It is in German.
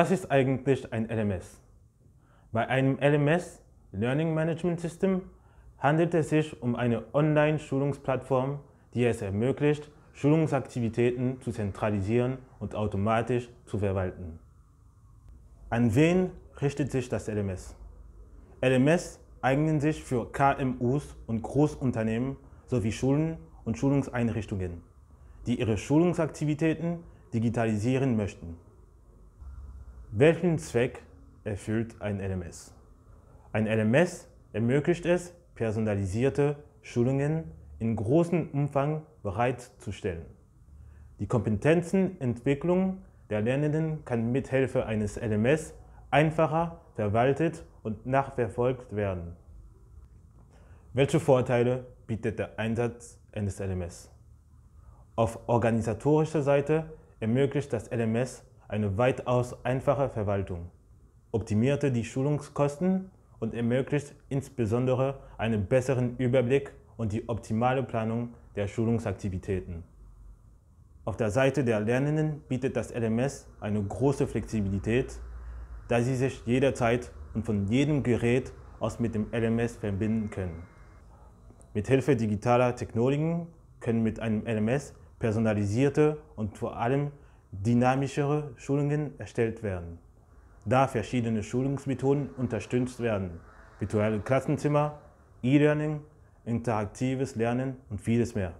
Was ist eigentlich ein LMS? Bei einem LMS, Learning Management System, handelt es sich um eine Online-Schulungsplattform, die es ermöglicht, Schulungsaktivitäten zu zentralisieren und automatisch zu verwalten. An wen richtet sich das LMS? LMS eignen sich für KMUs und Großunternehmen sowie Schulen und Schulungseinrichtungen, die ihre Schulungsaktivitäten digitalisieren möchten. Welchen Zweck erfüllt ein LMS? Ein LMS ermöglicht es, personalisierte Schulungen in großem Umfang bereitzustellen. Die Kompetenzenentwicklung der Lernenden kann mithilfe eines LMS einfacher verwaltet und nachverfolgt werden. Welche Vorteile bietet der Einsatz eines LMS? Auf organisatorischer Seite ermöglicht das LMS eine weitaus einfache Verwaltung, optimierte die Schulungskosten und ermöglicht insbesondere einen besseren Überblick und die optimale Planung der Schulungsaktivitäten. Auf der Seite der Lernenden bietet das LMS eine große Flexibilität, da sie sich jederzeit und von jedem Gerät aus mit dem LMS verbinden können. Mithilfe digitaler Technologien können mit einem LMS personalisierte und vor allem dynamischere Schulungen erstellt werden, da verschiedene Schulungsmethoden unterstützt werden, virtuelle Klassenzimmer, E-Learning, interaktives Lernen und vieles mehr.